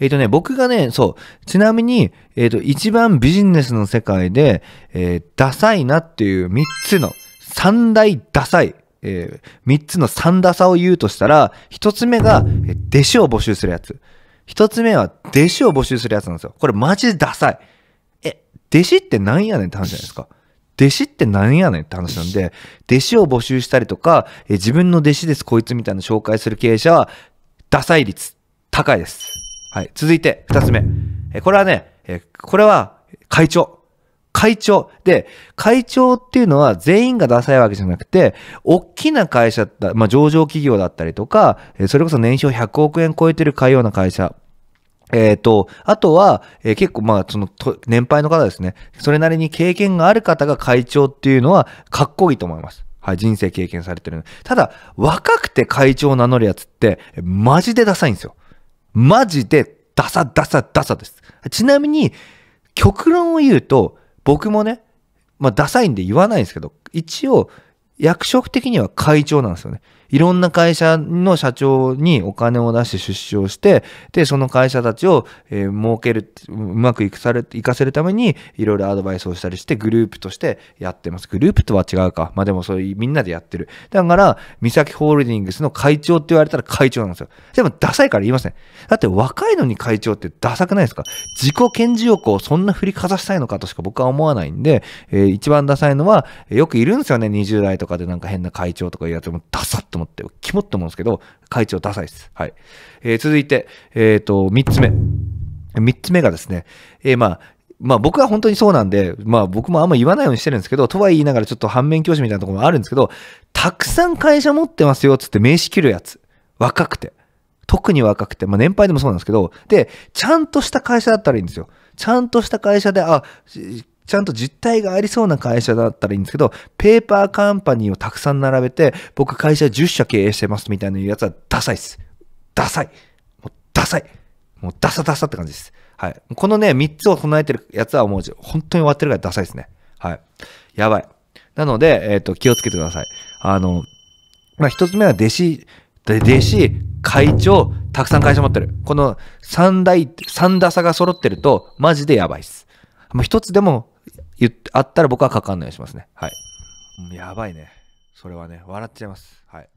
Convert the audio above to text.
えっ、ー、とね、僕がね、そう、ちなみに、えっ、ー、と、一番ビジネスの世界で、えー、ダサいなっていう三つの、三大ダサい、えー、三つの三ダサを言うとしたら、一つ目が、弟子を募集するやつ。一つ目は、弟子を募集するやつなんですよ。これマジでダサい。え、弟子って何やねんって話じゃないですか。弟子って何やねんって話なんで、弟子を募集したりとか、え自分の弟子ですこいつみたいな紹介する経営者は、ダサい率高いです。はい。続いて、二つ目。えこれはね、えこれは会長。会長。で、会長っていうのは全員がダサいわけじゃなくて、大きな会社だ、まあ、上場企業だったりとか、え、それこそ年商100億円超えてる海洋な会社。えっ、ー、と、あとは、えー、結構、まあ、その、年配の方ですね。それなりに経験がある方が会長っていうのは、かっこいいと思います。はい、人生経験されてる。ただ、若くて会長を名乗るやつって、マジでダサいんですよ。マジでダサダサダサです。ちなみに、極論を言うと、僕もね、まあダサいんで言わないんですけど、一応、役職的には会長なんですよね。いろんな会社の社長にお金を出して出資をして、で、その会社たちを、えー、儲ける、うまくいかされ、いかせるために、いろいろアドバイスをしたりして、グループとしてやってます。グループとは違うか。まあでも、そういうみんなでやってる。だから、三崎ホールディングスの会長って言われたら会長なんですよ。でも、ダサいから言いません。だって若いのに会長ってダサくないですか自己顕示欲をそんな振りかざしたいのかとしか僕は思わないんで、えー、一番ダサいのは、よくいるんですよね。20代とかでなんか変な会長とかいうやつも、ダサっとと思って、キモって思うんですけど、会長ダサいです。はい。えー、続いて、えっ、ー、と、3つ目。3つ目がですね、えー、まあ、まあ僕は本当にそうなんで、まあ僕もあんま言わないようにしてるんですけど、とは言いながらちょっと反面教師みたいなところもあるんですけど、たくさん会社持ってますよ、つって名刺切るやつ。若くて。特に若くて、まあ年配でもそうなんですけど、で、ちゃんとした会社だったらいいんですよ。ちゃんとした会社で、あ、ちゃんと実態がありそうな会社だったらいいんですけど、ペーパーカンパニーをたくさん並べて、僕会社10社経営してますみたいなやつはダサいっす。ダサい。もうダサい。もうダサダサって感じです。はい。このね、3つを備えてるやつはもう本当に終わってるからダサいですね。はい。やばい。なので、えっ、ー、と、気をつけてください。あの、まあ、1つ目は弟子、弟子、会長、たくさん会社持ってる。この3大、3打差が揃ってると、マジでやばいっす。一つでもあったら僕は書かんのようにしますね。はい。やばいね。それはね、笑っちゃいます。はい。